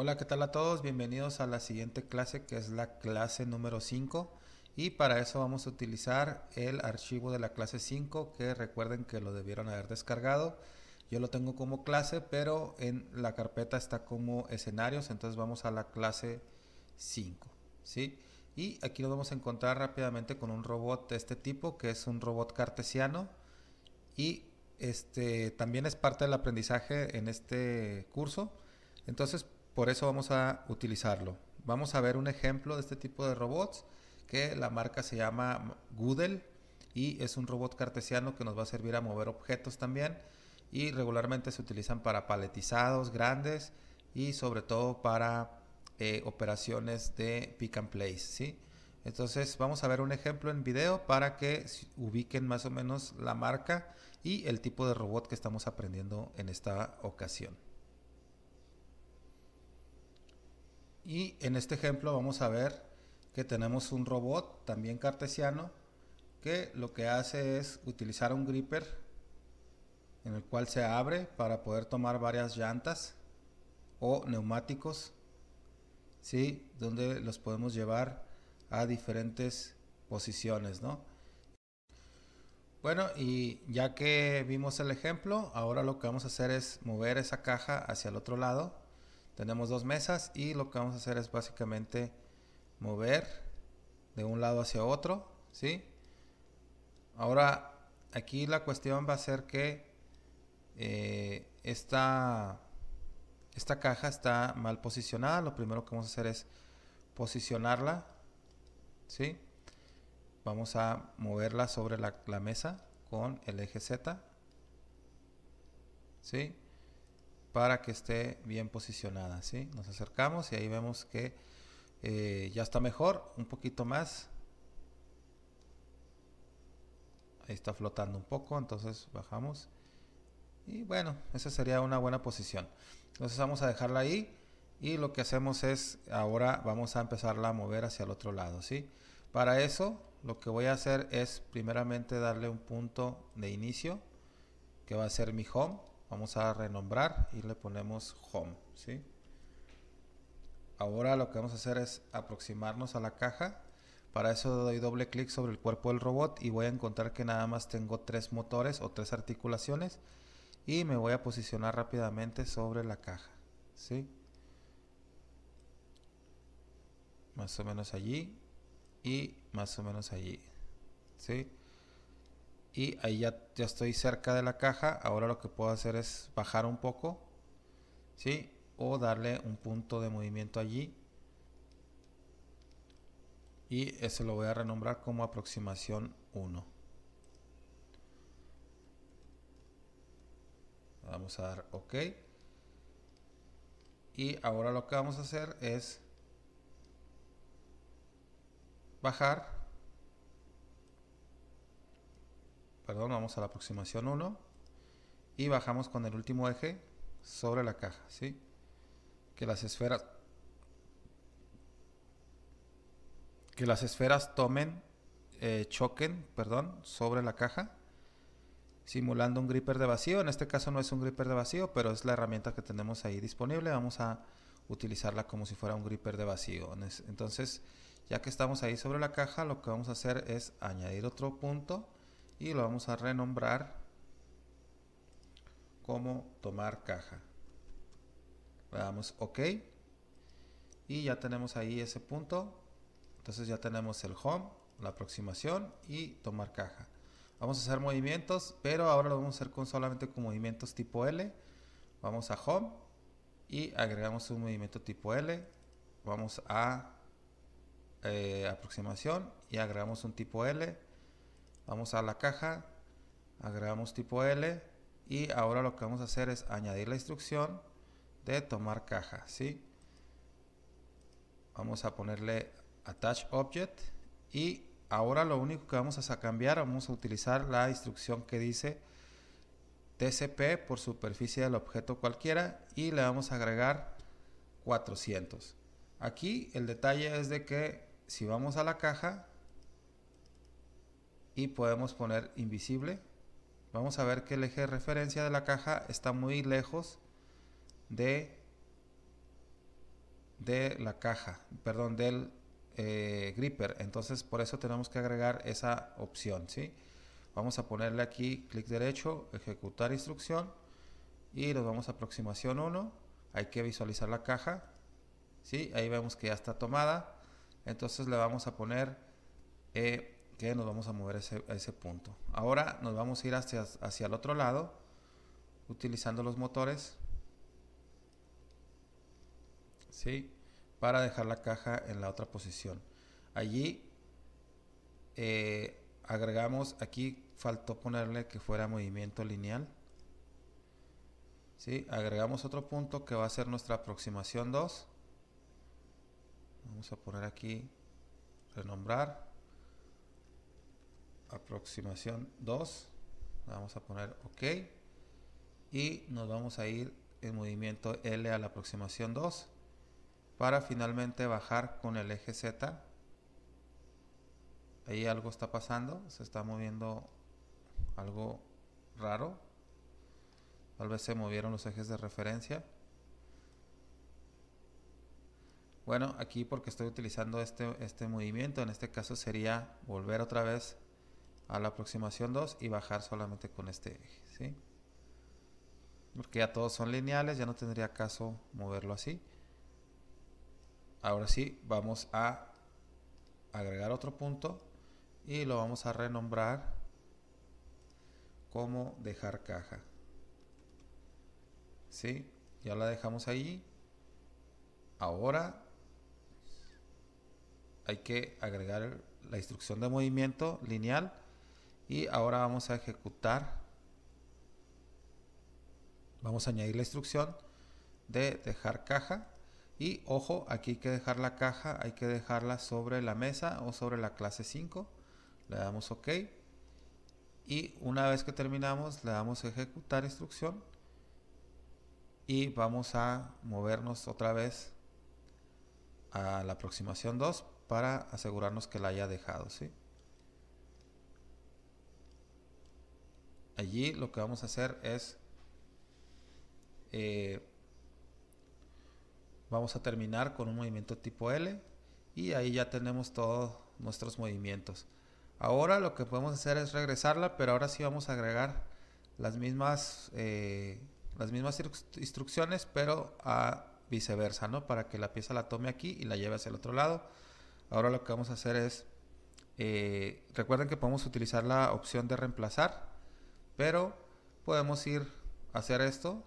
Hola, ¿qué tal a todos? Bienvenidos a la siguiente clase que es la clase número 5 y para eso vamos a utilizar el archivo de la clase 5 que recuerden que lo debieron haber descargado. Yo lo tengo como clase pero en la carpeta está como escenarios, entonces vamos a la clase 5. ¿sí? Y aquí nos vamos a encontrar rápidamente con un robot de este tipo que es un robot cartesiano y este, también es parte del aprendizaje en este curso. Entonces por eso vamos a utilizarlo. Vamos a ver un ejemplo de este tipo de robots que la marca se llama google y es un robot cartesiano que nos va a servir a mover objetos también y regularmente se utilizan para paletizados grandes y sobre todo para eh, operaciones de pick and place, ¿sí? Entonces vamos a ver un ejemplo en video para que ubiquen más o menos la marca y el tipo de robot que estamos aprendiendo en esta ocasión. Y en este ejemplo vamos a ver que tenemos un robot también cartesiano que lo que hace es utilizar un gripper en el cual se abre para poder tomar varias llantas o neumáticos, ¿sí? donde los podemos llevar a diferentes posiciones. ¿no? Bueno, y ya que vimos el ejemplo, ahora lo que vamos a hacer es mover esa caja hacia el otro lado tenemos dos mesas y lo que vamos a hacer es básicamente mover de un lado hacia otro, ¿sí? Ahora, aquí la cuestión va a ser que eh, esta, caja está mal posicionada. Lo primero que vamos a hacer es posicionarla, Vamos a moverla sobre la, la mesa con el eje Z, ¿sí? para que esté bien posicionada. ¿sí? Nos acercamos y ahí vemos que eh, ya está mejor, un poquito más. Ahí está flotando un poco, entonces bajamos. Y bueno, esa sería una buena posición. Entonces vamos a dejarla ahí y lo que hacemos es ahora vamos a empezarla a mover hacia el otro lado, ¿sí? Para eso lo que voy a hacer es primeramente darle un punto de inicio que va a ser mi home Vamos a renombrar y le ponemos home, ¿sí? Ahora lo que vamos a hacer es aproximarnos a la caja. Para eso doy doble clic sobre el cuerpo del robot y voy a encontrar que nada más tengo tres motores o tres articulaciones y me voy a posicionar rápidamente sobre la caja, ¿sí? Más o menos allí y más o menos allí, y ahí ya, estoy cerca de la caja. Ahora lo que puedo hacer es bajar un poco, ¿sí? O darle un punto de movimiento allí. Y ese lo voy a renombrar como aproximación 1. Vamos a dar OK. Y ahora lo que vamos a hacer es bajar vamos a la aproximación 1 y bajamos con el último eje sobre la caja, ¿sí? Que las esferas que las esferas tomen eh, choquen, perdón, sobre la caja simulando un gripper de vacío. En este caso no es un gripper de vacío, pero es la herramienta que tenemos ahí disponible. Vamos a utilizarla como si fuera un gripper de vacío. Entonces, ya que estamos ahí sobre la caja, lo que vamos a hacer es añadir otro punto y lo vamos a renombrar como tomar caja le damos ok y ya tenemos ahí ese punto entonces ya tenemos el home la aproximación y tomar caja vamos a hacer movimientos pero ahora lo vamos a hacer solamente con movimientos tipo L vamos a home y agregamos un movimiento tipo L vamos a eh, aproximación y agregamos un tipo L Vamos a la caja, agregamos tipo L y ahora lo que vamos a hacer es añadir la instrucción de tomar caja, ¿sí? Vamos a ponerle attach object y ahora lo único que vamos a cambiar, vamos a utilizar la instrucción que dice TCP por superficie del objeto cualquiera y le vamos a agregar 400. Aquí el detalle es de que si vamos a la caja, y podemos poner invisible. Vamos a ver que el eje de referencia de la caja está muy lejos de, de la caja, perdón, del eh, gripper. Entonces por eso tenemos que agregar esa opción. ¿sí? Vamos a ponerle aquí clic derecho, ejecutar instrucción y nos vamos a aproximación 1. Hay que visualizar la caja. ¿sí? Ahí vemos que ya está tomada. Entonces le vamos a poner... Eh, que nos vamos a mover a ese, punto. Ahora nos vamos a ir hacia, el otro lado utilizando los motores. Para dejar la caja en la otra posición. Allí eh, agregamos, aquí faltó ponerle que fuera movimiento lineal. ¿Sí? Agregamos otro punto que va a ser nuestra aproximación 2. Vamos a poner aquí, renombrar aproximación 2. Vamos a poner OK. Y nos vamos a ir en movimiento L a la aproximación 2 para finalmente bajar con el eje Z. Ahí algo está pasando, se está moviendo algo raro. Tal vez se movieron los ejes de referencia. Bueno, aquí porque estoy utilizando este, este movimiento, en este caso sería volver otra vez a la aproximación 2 y bajar solamente con este eje, ¿sí? Porque ya todos son lineales, ya no tendría caso moverlo así. Ahora sí, vamos a agregar otro punto y lo vamos a renombrar como dejar caja. ¿Sí? Ya la dejamos ahí. Ahora hay que agregar la instrucción de movimiento lineal y ahora vamos a ejecutar vamos a añadir la instrucción de dejar caja y ojo aquí hay que dejar la caja hay que dejarla sobre la mesa o sobre la clase 5 le damos ok y una vez que terminamos le damos ejecutar instrucción y vamos a movernos otra vez a la aproximación 2 para asegurarnos que la haya dejado ¿sí? allí lo que vamos a hacer es eh, vamos a terminar con un movimiento tipo L y ahí ya tenemos todos nuestros movimientos ahora lo que podemos hacer es regresarla pero ahora sí vamos a agregar las mismas eh, las mismas instrucciones pero a viceversa ¿no? para que la pieza la tome aquí y la lleve hacia el otro lado ahora lo que vamos a hacer es eh, recuerden que podemos utilizar la opción de reemplazar pero podemos ir a hacer esto.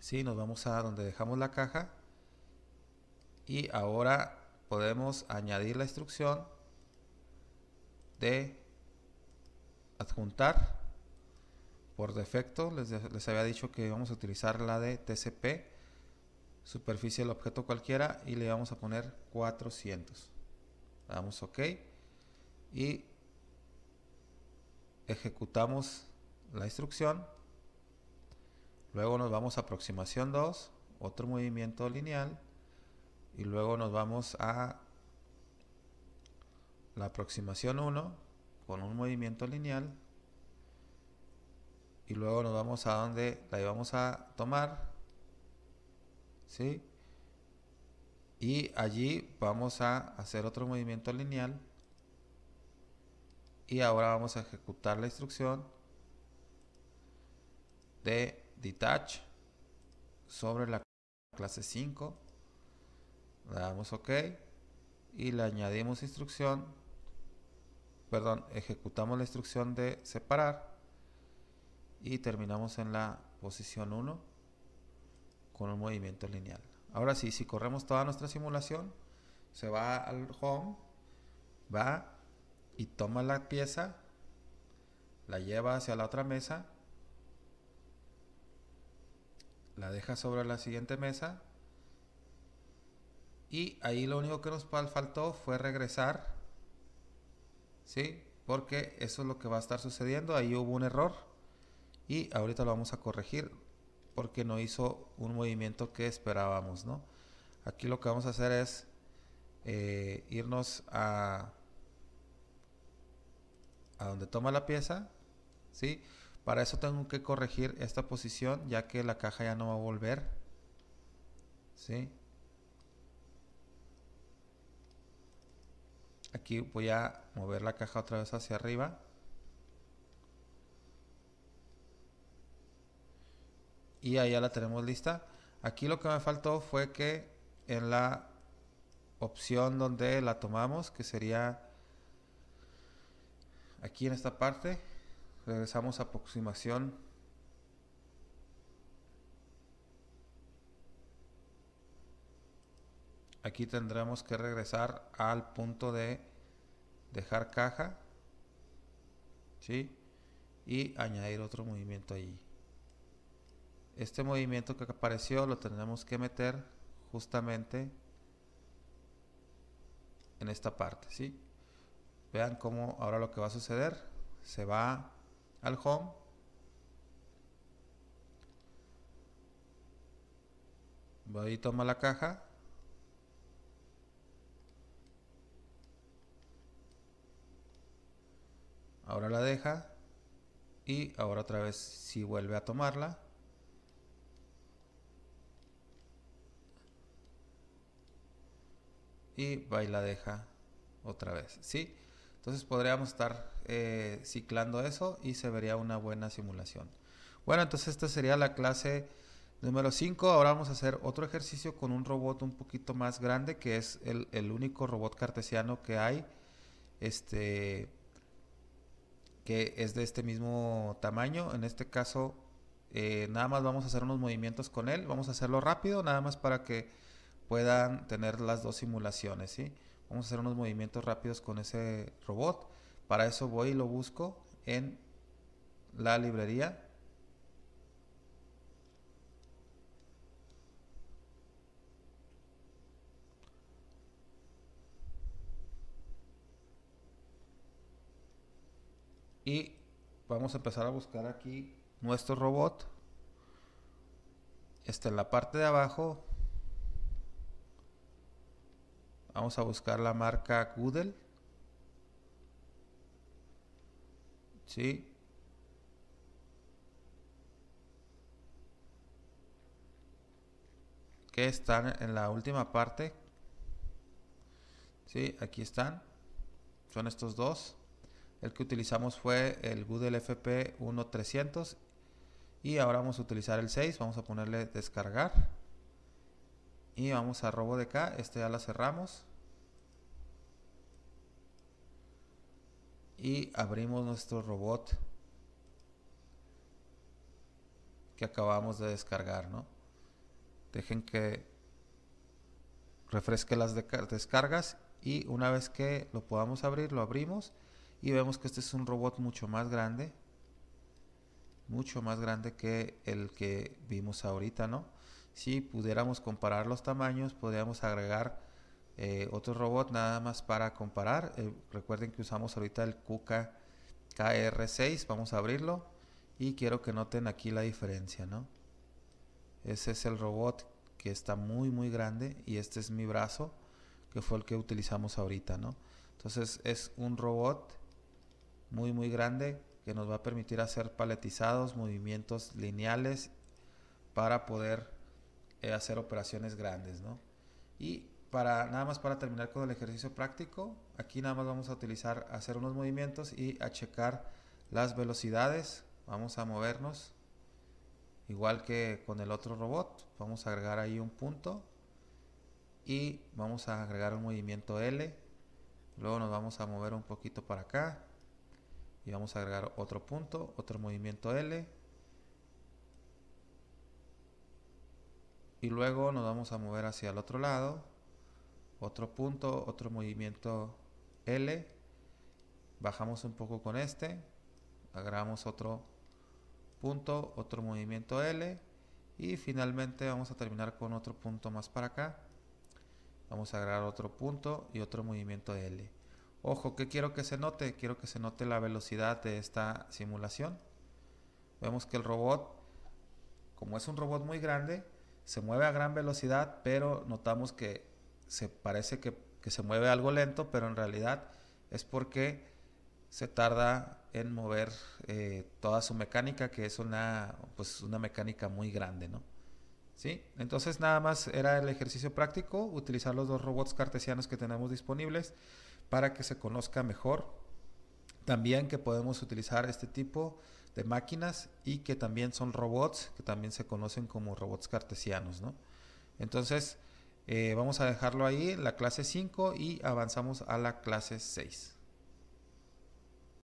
Si nos vamos a donde dejamos la caja. Y ahora podemos añadir la instrucción de adjuntar. Por defecto les, había dicho que vamos a utilizar la de TCP, superficie del objeto cualquiera, y le vamos a poner 400. Damos OK. Y ejecutamos la instrucción, luego nos vamos a aproximación 2, otro movimiento lineal, y luego nos vamos a la aproximación 1 con un movimiento lineal, y luego nos vamos a donde la íbamos a tomar, ¿sí? Y allí vamos a hacer otro movimiento lineal, y ahora vamos a ejecutar la instrucción de detach sobre la clase 5 le damos ok y le añadimos instrucción perdón ejecutamos la instrucción de separar y terminamos en la posición 1 con un movimiento lineal ahora sí si corremos toda nuestra simulación se va al home va y toma la pieza, la lleva hacia la otra mesa, la deja sobre la siguiente mesa y ahí lo único que nos faltó fue regresar, ¿sí? Porque eso es lo que va a estar sucediendo, ahí hubo un error y ahorita lo vamos a corregir porque no hizo un movimiento que esperábamos, ¿no? Aquí lo que vamos a hacer es eh, irnos a donde toma la pieza, ¿sí? Para eso tengo que corregir esta posición ya que la caja ya no va a volver, ¿sí? Aquí voy a mover la caja otra vez hacia arriba. Y ahí ya la tenemos lista. Aquí lo que me faltó fue que en la opción donde la tomamos, que sería Aquí en esta parte regresamos a aproximación aquí tendremos que regresar al punto de dejar caja y añadir otro movimiento allí este movimiento que apareció lo tendremos que meter justamente en esta parte ¿sí? Vean cómo ahora lo que va a suceder. Se va al home. Va y toma la caja. Ahora la deja. Y ahora otra vez si vuelve a tomarla. y va y la deja otra vez, ¿sí? Entonces podríamos estar eh, ciclando eso y se vería una buena simulación. Bueno, entonces esta sería la clase número 5. Ahora vamos a hacer otro ejercicio con un robot un poquito más grande, que es el, único robot cartesiano que hay, este, que es de este mismo tamaño. En este caso, eh, nada más vamos a hacer unos movimientos con él. Vamos a hacerlo rápido, nada más para que puedan tener las dos simulaciones, ¿sí? Vamos a hacer unos movimientos rápidos con ese robot. Para eso voy y lo busco en la librería. Y vamos a empezar a buscar aquí nuestro robot. Está en la parte de abajo Vamos a buscar la marca Google. Sí. Que están en la última parte. Sí, aquí están. Son estos dos. El que utilizamos fue el Google FP 1300 y ahora vamos a utilizar el 6. Vamos a ponerle descargar. Y vamos a robo de acá este ya la cerramos. Y abrimos nuestro robot que acabamos de descargar, ¿no? Dejen que refresque las descargas y una vez que lo podamos abrir, lo abrimos y vemos que este es un robot mucho más grande, mucho más grande que el que vimos ahorita, ¿no? si pudiéramos comparar los tamaños, podríamos agregar eh, otro robot nada más para comparar. Eh, recuerden que usamos ahorita el KUKA KR6, vamos a abrirlo y quiero que noten aquí la diferencia, Ese es el robot que está muy muy grande y este es mi brazo que fue el que utilizamos ahorita, Entonces es un robot muy muy grande que nos va a permitir hacer paletizados, movimientos lineales para poder eh, hacer operaciones grandes, ¿no? Y para, nada más para terminar con el ejercicio práctico, aquí nada más vamos a utilizar, hacer unos movimientos y a checar las velocidades. Vamos a movernos igual que con el otro robot. Vamos a agregar ahí un punto y vamos a agregar un movimiento L. Luego nos vamos a mover un poquito para acá y vamos a agregar otro punto, otro movimiento L y luego nos vamos a mover hacia el otro lado, otro punto, otro movimiento L, bajamos un poco con este, agregamos otro punto, otro movimiento L y finalmente vamos a terminar con otro punto más para acá. Vamos a agregar otro punto y otro movimiento L. Ojo, que quiero que se note? Quiero que se note la velocidad de esta simulación. Vemos que el robot, como es un robot muy grande, se mueve a gran velocidad, pero notamos que se parece que, se mueve algo lento, pero en realidad es porque se tarda en mover eh, toda su mecánica, que es una, pues una mecánica muy grande, ¿no? ¿Sí? Entonces nada más era el ejercicio práctico, utilizar los dos robots cartesianos que tenemos disponibles para que se conozca mejor. También que podemos utilizar este tipo de máquinas y que también son robots, que también se conocen como robots cartesianos, ¿no? Entonces, eh, vamos a dejarlo ahí, la clase 5, y avanzamos a la clase 6.